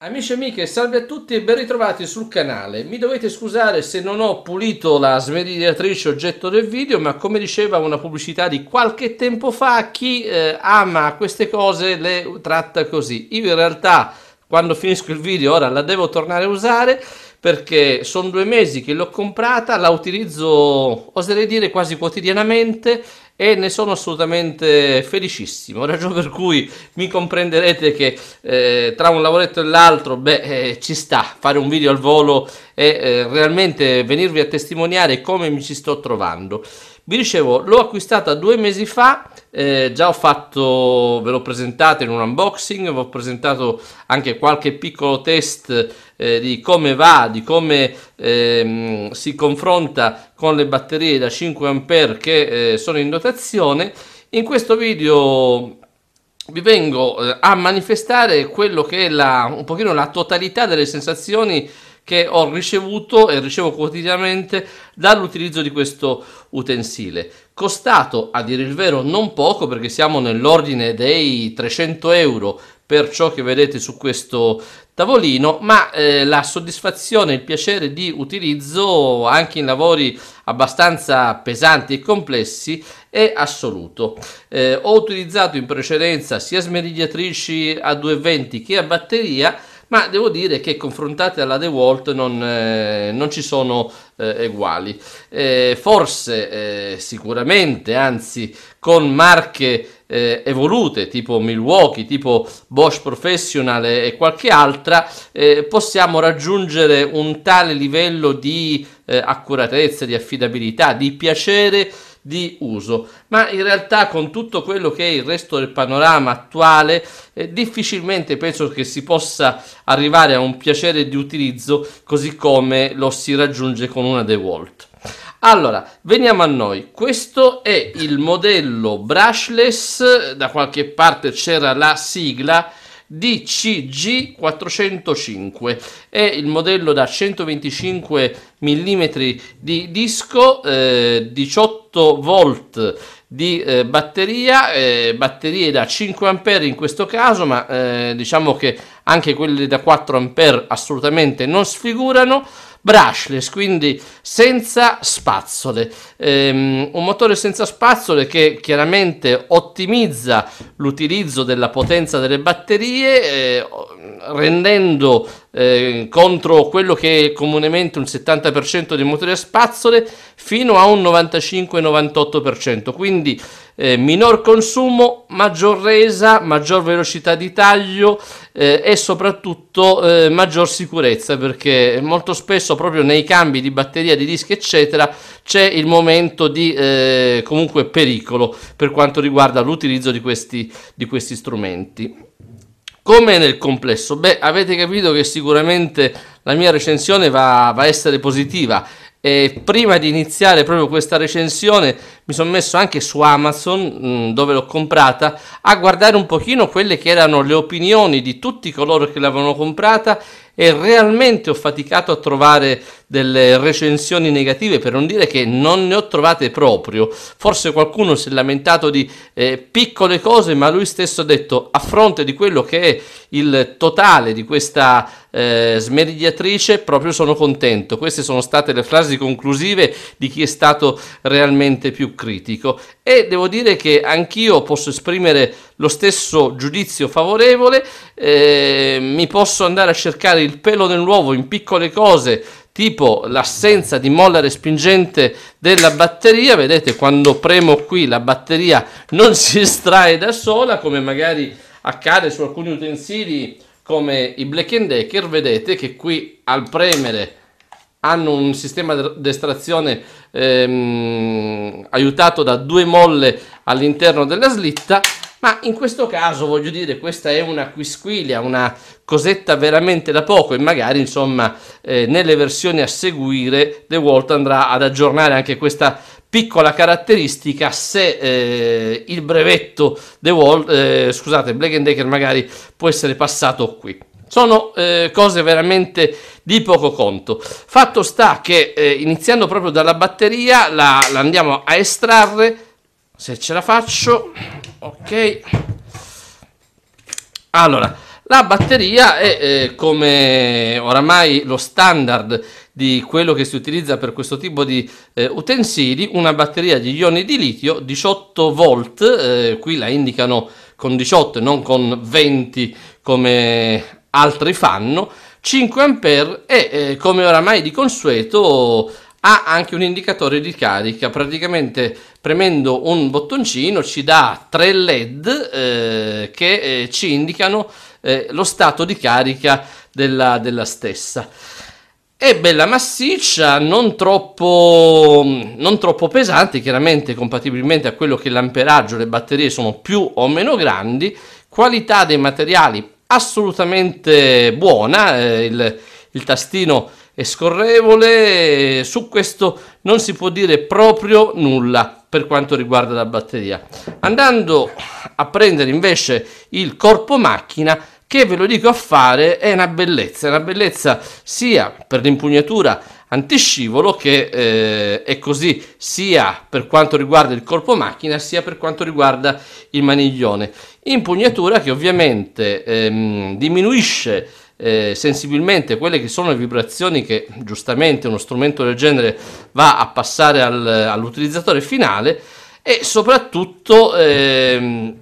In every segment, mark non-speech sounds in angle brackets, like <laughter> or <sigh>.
Amici e amiche, salve a tutti e ben ritrovati sul canale. Mi dovete scusare se non ho pulito la smerigliatrice oggetto del video, ma come diceva una pubblicità di qualche tempo fa, chi eh, ama queste cose le tratta così. Io in realtà quando finisco il video ora la devo tornare a usare perché sono due mesi che l'ho comprata, la utilizzo oserei dire quasi quotidianamente e ne sono assolutamente felicissimo, ragione per cui mi comprenderete che eh, tra un lavoretto e l'altro, beh, eh, ci sta fare un video al volo e eh, realmente venirvi a testimoniare come mi ci sto trovando vi dicevo l'ho acquistata due mesi fa eh, già ho fatto ve l'ho presentata in un unboxing vi ho presentato anche qualche piccolo test eh, di come va di come ehm, si confronta con le batterie da 5 a che eh, sono in dotazione in questo video vi vengo eh, a manifestare quello che è la, un pochino la totalità delle sensazioni che ho ricevuto e ricevo quotidianamente dall'utilizzo di questo utensile. Costato a dire il vero non poco perché siamo nell'ordine dei 300 euro per ciò che vedete su questo tavolino, ma eh, la soddisfazione, il piacere di utilizzo anche in lavori abbastanza pesanti e complessi è assoluto. Eh, ho utilizzato in precedenza sia smerigliatrici a 220 che a batteria ma devo dire che confrontate alla DeWalt non, eh, non ci sono eh, uguali. Eh, forse, eh, sicuramente, anzi, con marche eh, evolute tipo Milwaukee, tipo Bosch Professional e qualche altra, eh, possiamo raggiungere un tale livello di accuratezza, di affidabilità, di piacere di uso, ma in realtà con tutto quello che è il resto del panorama attuale eh, difficilmente penso che si possa arrivare a un piacere di utilizzo così come lo si raggiunge con una DeWalt. Allora, veniamo a noi. Questo è il modello brushless, da qualche parte c'era la sigla DCG405 è il modello da 125 mm di disco, eh, 18 volt di eh, batteria, eh, batterie da 5 a in questo caso, ma eh, diciamo che anche quelle da 4 a assolutamente non sfigurano brushless, quindi senza spazzole. Ehm, un motore senza spazzole che chiaramente ottimizza l'utilizzo della potenza delle batterie, eh, rendendo eh, contro quello che è comunemente un 70% dei motori a spazzole fino a un 95-98%. Quindi eh, minor consumo, maggior resa, maggior velocità di taglio eh, e soprattutto eh, maggior sicurezza perché molto spesso proprio nei cambi di batteria, di dischi eccetera c'è il momento di eh, comunque pericolo per quanto riguarda l'utilizzo di questi, di questi strumenti. Come nel complesso? Beh, avete capito che sicuramente la mia recensione va, va a essere positiva e prima di iniziare proprio questa recensione mi sono messo anche su Amazon, mm, dove l'ho comprata, a guardare un pochino quelle che erano le opinioni di tutti coloro che l'avevano comprata e realmente ho faticato a trovare delle recensioni negative per non dire che non ne ho trovate proprio. Forse qualcuno si è lamentato di eh, piccole cose, ma lui stesso ha detto a fronte di quello che è il totale di questa eh, smerigliatrice, proprio sono contento. Queste sono state le frasi conclusive di chi è stato realmente più critico e devo dire che anch'io posso esprimere lo stesso giudizio favorevole, eh, mi posso andare a cercare il pelo nell'uovo in piccole cose tipo l'assenza di molla respingente della batteria, vedete quando premo qui la batteria non si estrae da sola come magari accade su alcuni utensili come i Black Decker, vedete che qui al premere hanno un sistema d'estrazione ehm, aiutato da due molle all'interno della slitta ma in questo caso, voglio dire, questa è una quisquilia, una cosetta veramente da poco e magari, insomma, eh, nelle versioni a seguire The Walt andrà ad aggiornare anche questa piccola caratteristica se eh, il brevetto The Walt, eh, scusate, Black Decker magari può essere passato qui. Sono eh, cose veramente di poco conto. Fatto sta che eh, iniziando proprio dalla batteria la, la andiamo a estrarre se ce la faccio ok allora la batteria è eh, come oramai lo standard di quello che si utilizza per questo tipo di eh, utensili una batteria di ioni di litio 18 volt eh, qui la indicano con 18 non con 20 come altri fanno 5 ampere e eh, come oramai di consueto ha anche un indicatore di carica, praticamente premendo un bottoncino ci dà tre LED eh, che eh, ci indicano eh, lo stato di carica della, della stessa. È bella massiccia, non troppo, non troppo, pesante, chiaramente compatibilmente a quello che l'amperaggio, le batterie sono più o meno grandi, qualità dei materiali assolutamente buona, eh, il, il tastino e scorrevole, su questo non si può dire proprio nulla per quanto riguarda la batteria. Andando a prendere invece il corpo macchina, che ve lo dico a fare, è una bellezza, è una bellezza sia per l'impugnatura antiscivolo che eh, è così sia per quanto riguarda il corpo macchina sia per quanto riguarda il maniglione impugnatura che ovviamente ehm, diminuisce eh, sensibilmente quelle che sono le vibrazioni che giustamente uno strumento del genere va a passare al, all'utilizzatore finale e soprattutto eh,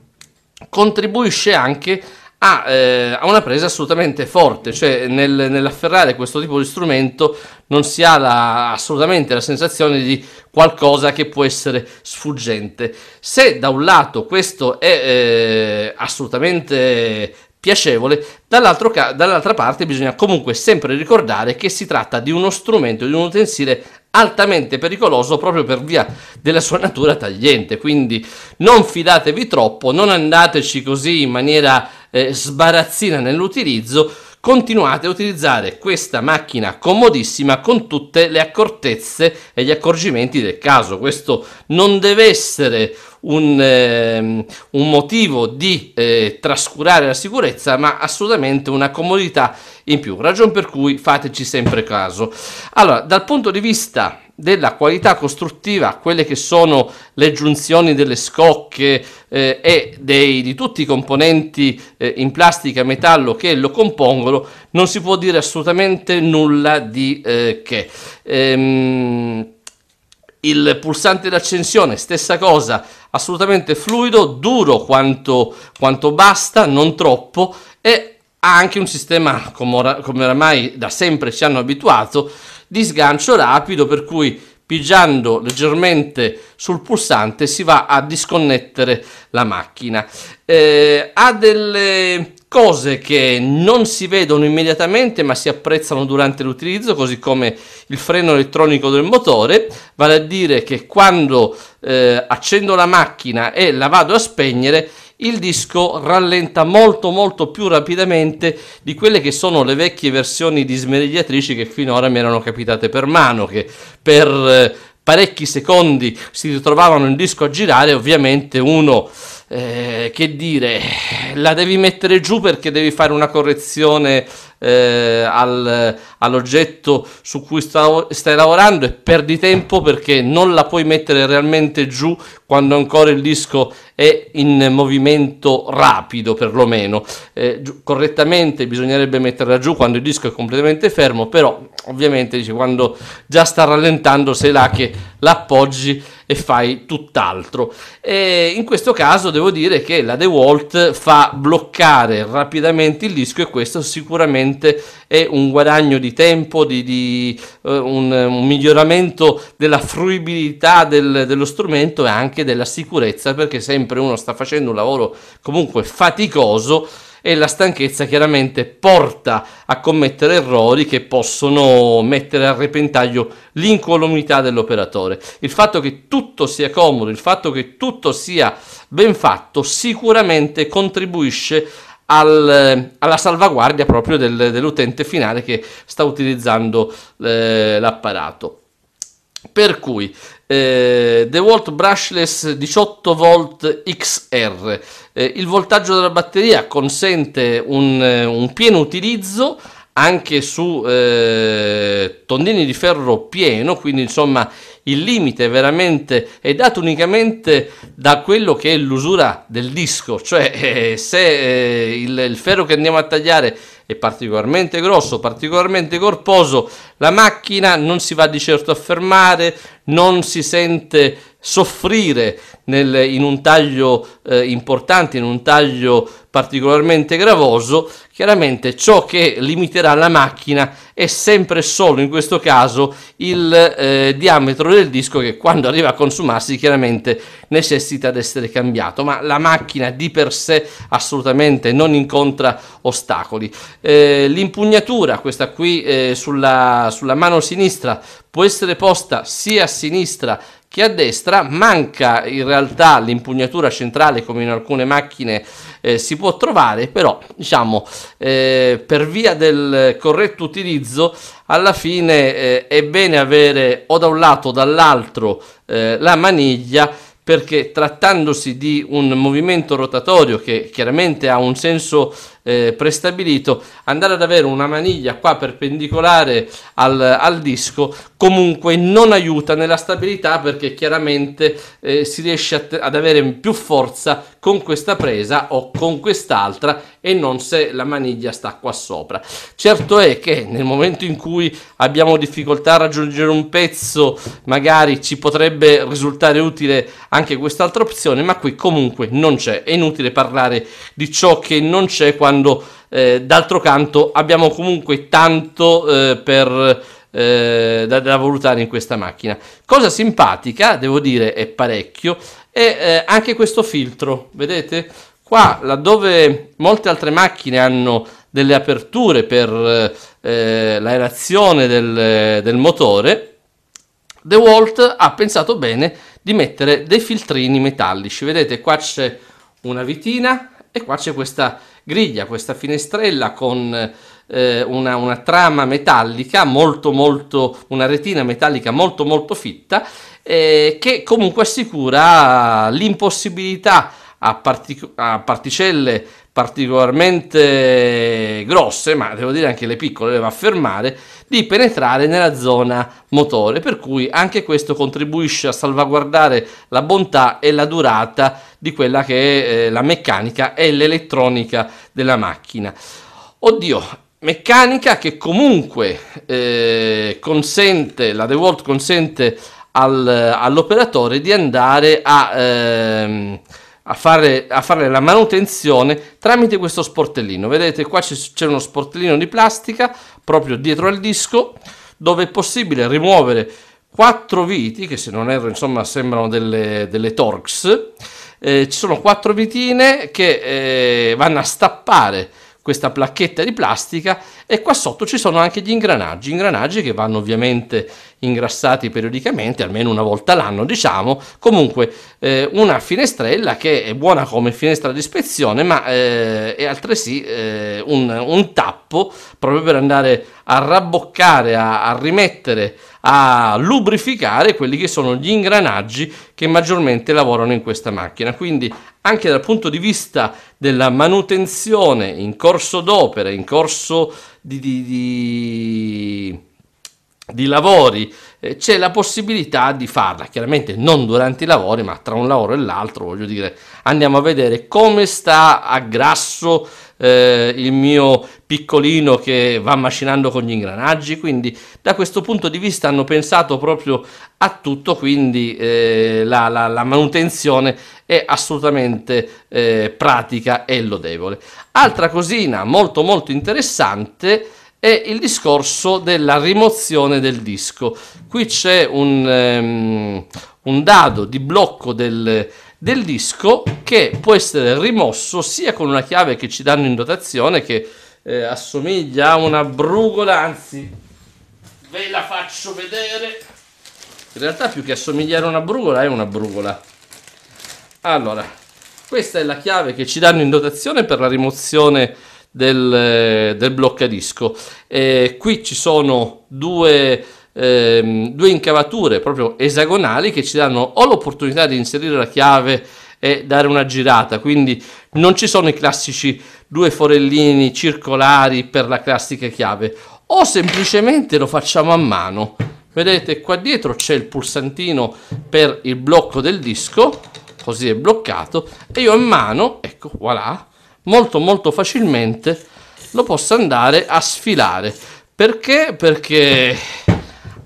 contribuisce anche a, eh, una presa assolutamente forte, cioè nel, nell'afferrare questo tipo di strumento non si ha la, assolutamente la sensazione di qualcosa che può essere sfuggente. Se da un lato questo è eh, assolutamente piacevole, dall'altra parte bisogna comunque sempre ricordare che si tratta di uno strumento, di un utensile altamente pericoloso proprio per via della sua natura tagliente, quindi non fidatevi troppo, non andateci così in maniera eh, sbarazzina nell'utilizzo, continuate a utilizzare questa macchina comodissima con tutte le accortezze e gli accorgimenti del caso. Questo non deve essere un, ehm, un motivo di eh, trascurare la sicurezza, ma assolutamente una comodità in più, ragion per cui fateci sempre caso. Allora, dal punto di vista della qualità costruttiva quelle che sono le giunzioni delle scocche eh, e dei, di tutti i componenti eh, in plastica e metallo che lo compongono, non si può dire assolutamente nulla di eh, che. Ehm, il pulsante d'accensione, stessa cosa, assolutamente fluido, duro quanto, quanto basta, non troppo, e ha anche un sistema, come, or- come oramai da sempre ci hanno abituato, di sgancio rapido per cui pigiando leggermente sul pulsante si va a disconnettere la macchina. Eh, ha delle cose che non si vedono immediatamente ma si apprezzano durante l'utilizzo, così come il freno elettronico del motore, vale a dire che quando eh, accendo la macchina e la vado a spegnere il disco rallenta molto molto più rapidamente di quelle che sono le vecchie versioni di smerigliatrici che finora mi erano capitate per mano, che per eh, parecchi secondi si ritrovavano il disco a girare, ovviamente uno... Eh, che dire, la devi mettere giù perché devi fare una correzione eh, al, all'oggetto su cui sta, stai lavorando e perdi tempo perché non la puoi mettere realmente giù quando ancora il disco è in movimento rapido perlomeno eh, correttamente bisognerebbe metterla giù quando il disco è completamente fermo però ovviamente dice, quando già sta rallentando sei là che l'appoggi e fai tutt'altro. E in questo caso devo dire che la DeWalt fa bloccare rapidamente il disco e questo sicuramente sicuramente è un guadagno di tempo, di, di, uh, un, un, miglioramento della fruibilità del, dello strumento e anche della sicurezza, perché sempre uno sta facendo un lavoro comunque faticoso e la stanchezza chiaramente porta a commettere errori che possono mettere a repentaglio l'incolumità dell'operatore. Il fatto che tutto sia comodo, il fatto che tutto sia ben fatto sicuramente contribuisce a al, alla salvaguardia proprio del, dell'utente finale che sta utilizzando eh, l'apparato. Per cui eh, Walt Brushless 18V XR, eh, il voltaggio della batteria consente un, eh, un pieno utilizzo anche su eh, tonnini di ferro pieno, quindi insomma il limite veramente è dato unicamente da quello che è l'usura del disco, cioè eh, se eh, il, il ferro che andiamo a tagliare è particolarmente grosso, particolarmente corposo, la macchina non si va di certo a fermare, non si sente soffrire nel, in un taglio eh, importante, in un taglio particolarmente gravoso, chiaramente ciò che limiterà la macchina è sempre solo in questo caso il eh, diametro del disco che quando arriva a consumarsi chiaramente necessita di essere cambiato, ma la macchina di per sé assolutamente non incontra ostacoli. Eh, l'impugnatura, questa qui eh, sulla, sulla mano sinistra, può essere posta sia a sinistra che a destra manca in realtà l'impugnatura centrale come in alcune macchine eh, si può trovare, però diciamo eh, per via del corretto utilizzo alla fine eh, è bene avere o da un lato o dall'altro eh, la maniglia perché trattandosi di un movimento rotatorio che chiaramente ha un senso eh, prestabilito, andare ad avere una maniglia qua perpendicolare al, al, disco comunque non aiuta nella stabilità perché chiaramente eh, si riesce ad avere più forza con questa presa o con quest'altra e non se la maniglia sta qua sopra. Certo è che nel momento in cui abbiamo difficoltà a raggiungere un pezzo magari ci potrebbe risultare utile anche quest'altra opzione ma qui comunque non c'è, è inutile parlare di ciò che non c'è quando quando eh, d'altro canto abbiamo comunque tanto eh, per, eh, da, da, valutare in questa macchina. Cosa simpatica, devo dire, è parecchio, è eh, anche questo filtro, vedete? Qua, laddove molte altre macchine hanno delle aperture per eh, eh, l'aerazione del, del motore, The Walt ha pensato bene di mettere dei filtrini metallici. Vedete, qua c'è una vitina e qua c'è questa griglia, questa finestrella con eh, una, una, trama metallica molto molto, una retina metallica molto molto fitta eh, che comunque assicura l'impossibilità a, partic- a particelle particolarmente grosse, ma devo dire anche le piccole, le va a fermare, di penetrare nella zona motore, per cui anche questo contribuisce a salvaguardare la bontà e la durata di quella che è eh, la meccanica e l'elettronica della macchina. Oddio, meccanica che comunque eh, consente, la DeWalt consente al, all'operatore di andare a... Ehm, a fare, a fare la manutenzione tramite questo sportellino. Vedete qua c'è uno sportellino di plastica proprio dietro al disco dove è possibile rimuovere quattro viti che se non erro insomma sembrano delle, delle torx eh, ci sono quattro vitine che eh, vanno a stappare questa placchetta di plastica e qua sotto ci sono anche gli ingranaggi, ingranaggi che vanno ovviamente ingrassati periodicamente, almeno una volta l'anno diciamo, comunque eh, una finestrella che è buona come finestra di ispezione ma eh, è altresì eh, un, un, tappo proprio per andare a rabboccare, a, a rimettere a lubrificare quelli che sono gli ingranaggi che maggiormente lavorano in questa macchina. Quindi anche dal punto di vista della manutenzione in corso d'opera, in corso di, di, di di lavori eh, c'è la possibilità di farla chiaramente non durante i lavori ma tra un lavoro e l'altro voglio dire andiamo a vedere come sta a grasso eh, il mio piccolino che va macinando con gli ingranaggi, quindi da questo punto di vista hanno pensato proprio a tutto, quindi eh, la, la, la, manutenzione è assolutamente eh, pratica e lodevole. Altra cosina molto molto interessante è il discorso della rimozione del disco. Qui c'è un, um, un dado di blocco del del disco che può essere rimosso sia con una chiave che ci danno in dotazione che eh, assomiglia a una brugola, anzi ve la faccio vedere. In realtà più che assomigliare a una brugola è una brugola. Allora, questa è la chiave che ci danno in dotazione per la rimozione del, eh, del disco. Eh, qui ci sono due ehm, due incavature proprio esagonali che ci danno o l'opportunità di inserire la chiave e dare una girata, quindi non ci sono i classici due forellini circolari per la classica chiave, o semplicemente lo facciamo a mano. Vedete qua dietro c'è il pulsantino per il blocco del disco, così è bloccato, e io a mano, ecco, voilà, molto molto facilmente lo posso andare a sfilare. Perché? Perché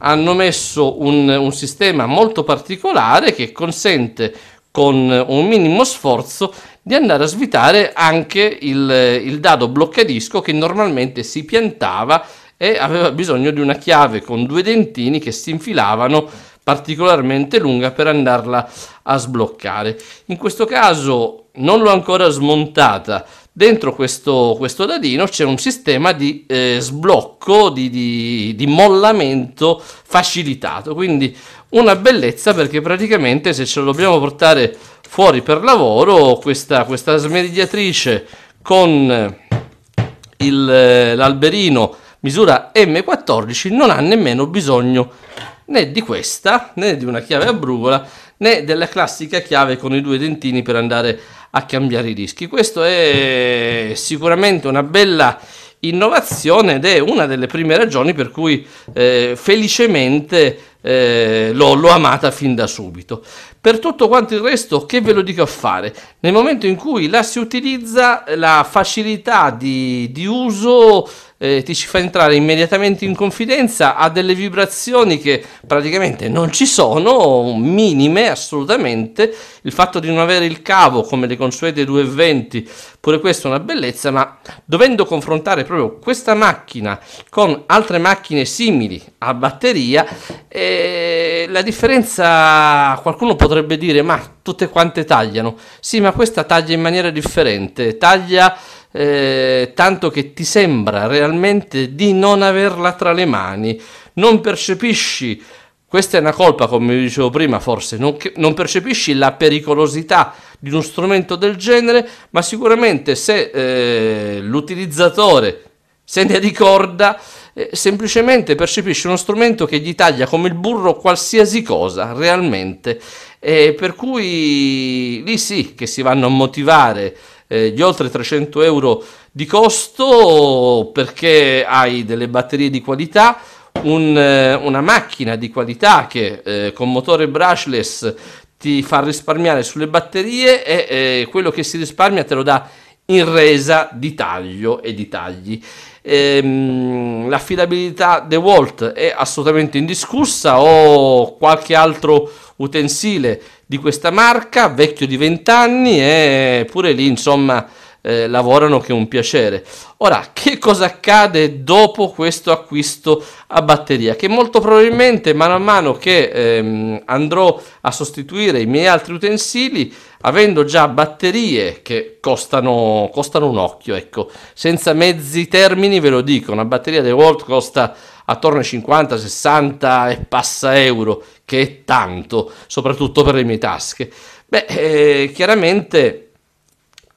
hanno messo un, un sistema molto particolare che consente con un minimo sforzo di andare a svitare anche il, il dado bloccadisco che normalmente si piantava e aveva bisogno di una chiave con due dentini che si infilavano particolarmente lunga per andarla a sbloccare. In questo caso non l'ho ancora smontata, dentro questo, questo dadino c'è un sistema di eh, sblocco, di, di, di mollamento facilitato, quindi una bellezza perché praticamente se ce lo dobbiamo portare fuori per lavoro questa, questa smerigliatrice con eh, il, eh, l'alberino misura M14 non ha nemmeno bisogno né di questa né di una chiave a brugola né della classica chiave con i due dentini per andare a a cambiare i dischi. Questo è sicuramente una bella innovazione ed è una delle prime ragioni per cui eh, felicemente eh, l'ho, l'ho, amata fin da subito. Per tutto quanto il resto, che ve lo dico a fare? Nel momento in cui la si utilizza, la facilità di, di uso eh, ti ci fa entrare immediatamente in confidenza, ha delle vibrazioni che praticamente non ci sono, minime assolutamente, il fatto di non avere il cavo come le consuete 220, pure questa è una bellezza, ma dovendo confrontare proprio questa macchina con altre macchine simili a batteria, eh, la differenza qualcuno potrebbe dire ma tutte quante tagliano, sì ma questa taglia in maniera differente, taglia eh, tanto che ti sembra realmente di non averla tra le mani, non percepisci, questa è una colpa come dicevo prima forse, non, non percepisci la pericolosità di uno strumento del genere, ma sicuramente se eh, l'utilizzatore se ne ricorda, eh, semplicemente percepisce uno strumento che gli taglia come il burro qualsiasi cosa realmente. Eh, per cui lì sì che si vanno a motivare eh, gli oltre 300 euro di costo perché hai delle batterie di qualità, un, eh, una macchina di qualità che eh, con motore brushless ti fa risparmiare sulle batterie e eh, quello che si risparmia te lo dà in resa di taglio e di tagli ehm, l'affidabilità DeWalt è assolutamente indiscussa ho qualche altro utensile di questa marca vecchio di 20 anni e lì insomma eh, lavorano che un piacere. Ora, che cosa accade dopo questo acquisto a batteria? Che molto probabilmente mano a mano che ehm, andrò a sostituire i miei altri utensili, avendo già batterie che costano, costano un occhio, ecco, senza mezzi termini ve lo dico, una batteria dei Volt costa attorno ai 50, 60 e passa euro, che è tanto, soprattutto per le mie tasche. Beh, eh, chiaramente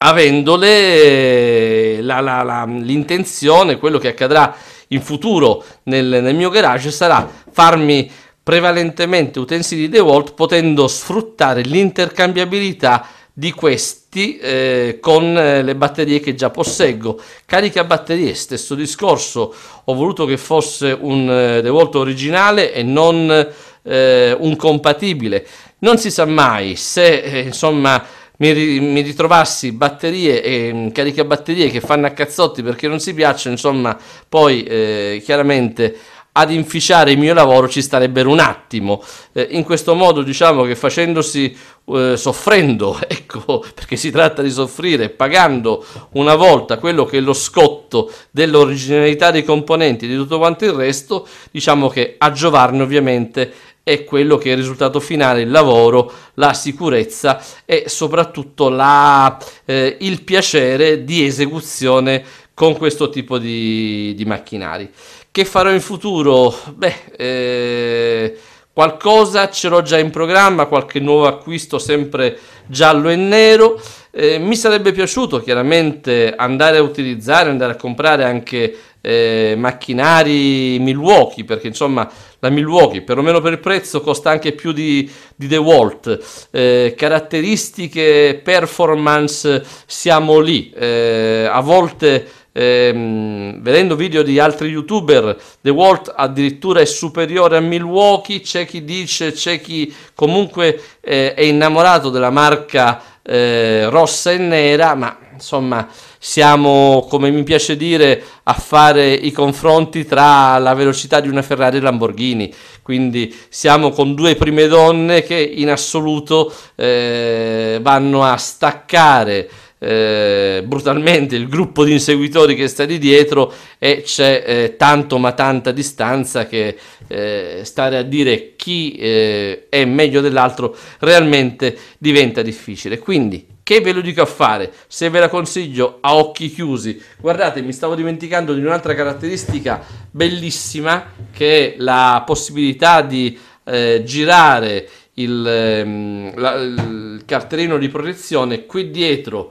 avendole eh, la, la, la, l'intenzione, quello che accadrà in futuro nel, nel mio garage sarà farmi prevalentemente utensili DeWalt potendo sfruttare l'intercambiabilità di questi eh, con eh, le batterie che già posseggo carica batterie stesso discorso ho voluto che fosse un eh, DeWalt originale e non eh, un compatibile non si sa mai se eh, insomma mi, ritrovassi batterie e mm, caricabatterie che fanno a cazzotti perché non si piacciono, insomma, poi eh, chiaramente ad inficiare il mio lavoro ci starebbero un attimo. Eh, in questo modo diciamo che facendosi eh, soffrendo, <laughs> ecco, perché si tratta di soffrire, pagando una volta quello che è lo scotto dell'originalità dei componenti e di tutto quanto il resto, diciamo che a giovarne ovviamente è quello che è il risultato finale, il lavoro, la sicurezza e soprattutto la, eh, il piacere di esecuzione con questo tipo di, di macchinari. Che farò in futuro? Beh, eh, qualcosa ce l'ho già in programma, qualche nuovo acquisto sempre giallo e nero. Eh, mi sarebbe piaciuto chiaramente andare a utilizzare, andare a comprare anche eh, macchinari Milwaukee, perché insomma la Milwaukee, perlomeno per il prezzo, costa anche più di, di DeWalt. Eh, caratteristiche, performance, siamo lì. Eh, a volte, ehm, vedendo video di altri youtuber, The DeWalt addirittura è superiore a Milwaukee, c'è chi dice, c'è chi comunque eh, è innamorato della marca eh, rossa e nera, ma insomma, siamo, come mi piace dire, a fare i confronti tra la velocità di una Ferrari e Lamborghini. Quindi siamo con due prime donne che in assoluto eh, vanno a staccare eh, brutalmente il gruppo di inseguitori che sta lì dietro e c'è eh, tanto ma tanta distanza che eh, stare a dire chi eh, è meglio dell'altro realmente diventa difficile. Quindi che ve lo dico a fare? Se ve la consiglio a occhi chiusi. Guardate, mi stavo dimenticando di un'altra caratteristica bellissima che è la possibilità di eh, girare il, ehm, la, il cartellino di protezione qui dietro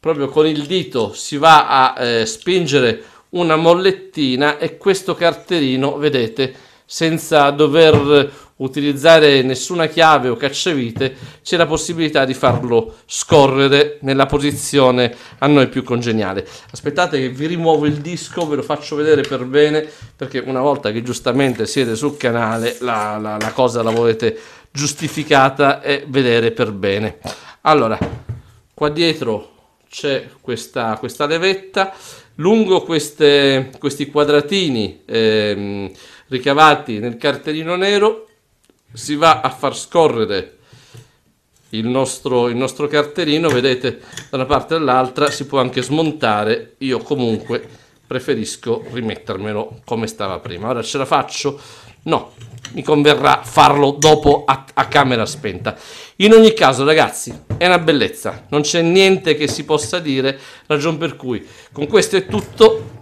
proprio con il dito si va a eh, spingere una mollettina e questo carterino vedete senza dover utilizzare nessuna chiave o cacciavite, c'è la possibilità di farlo scorrere nella posizione a noi più congeniale. Aspettate che vi rimuovo il disco, ve lo faccio vedere per bene, perché una volta che giustamente siete sul canale la, la, la cosa la volete giustificata e vedere per bene. Allora, qua dietro c'è questa, questa levetta, lungo queste, questi quadratini eh, ricavati nel cartellino nero si va a far scorrere il nostro, il nostro cartellino, vedete da una parte all'altra si può anche smontare, io comunque preferisco rimettermelo come stava prima. Ora ce la faccio? No, mi converrà farlo dopo a, a camera spenta. In ogni caso ragazzi è una bellezza, non c'è niente che si possa dire, ragion per cui con questo è tutto,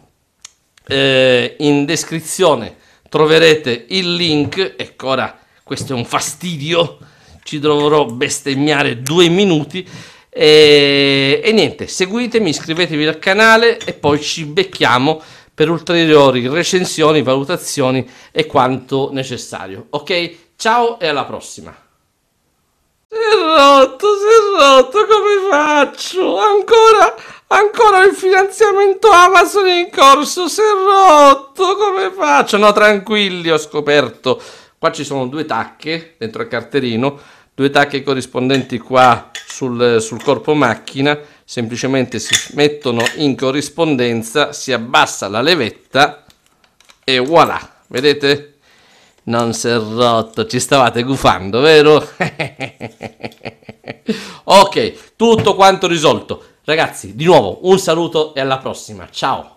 eh, in descrizione troverete il link, ecco ora questo è un fastidio, ci dovrò bestemmiare due minuti. E, e niente, seguitemi, iscrivetevi al canale e poi ci becchiamo per ulteriori recensioni, valutazioni e quanto necessario. Ok? Ciao e alla prossima! Si è rotto, si è rotto, come faccio? Ancora, ancora il finanziamento Amazon in corso, si è rotto, come faccio? No, tranquilli, ho scoperto Qua ci sono due tacche dentro il carterino, due tacche corrispondenti qua sul, sul corpo macchina, semplicemente si mettono in corrispondenza, si abbassa la levetta e voilà, vedete? Non si è rotto, ci stavate gufando, vero? <laughs> ok, tutto quanto risolto. Ragazzi, di nuovo un saluto e alla prossima. Ciao!